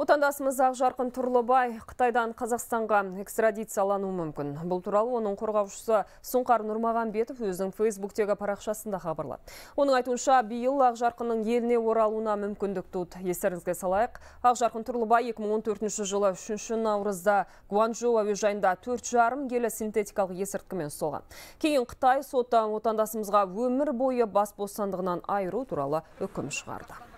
Отандасымыз Ақжарқын Тұрлыбай Қытайдан Қазақстанға экстрадициялануы мүмкін. Бұл туралы оның қорғаушысы Сұңқар Нұрмағанбетов өзінің Facebook-тегі парақшасында хабарлады. Оның айтуынша, биыл Ақжарқынның еліне оралуына мүмкіндік туды. Естеріңізге салайық, Ақжарқын Тұрлыбай 2014 жылы 3 наурызда Гуанчжоу әуежайында 4,5 келі синтетикалық есірткімен соған. Кейін Қытай соты отандасымызға өмір бойы бас бостандығынан айыру туралы үкім шығарды.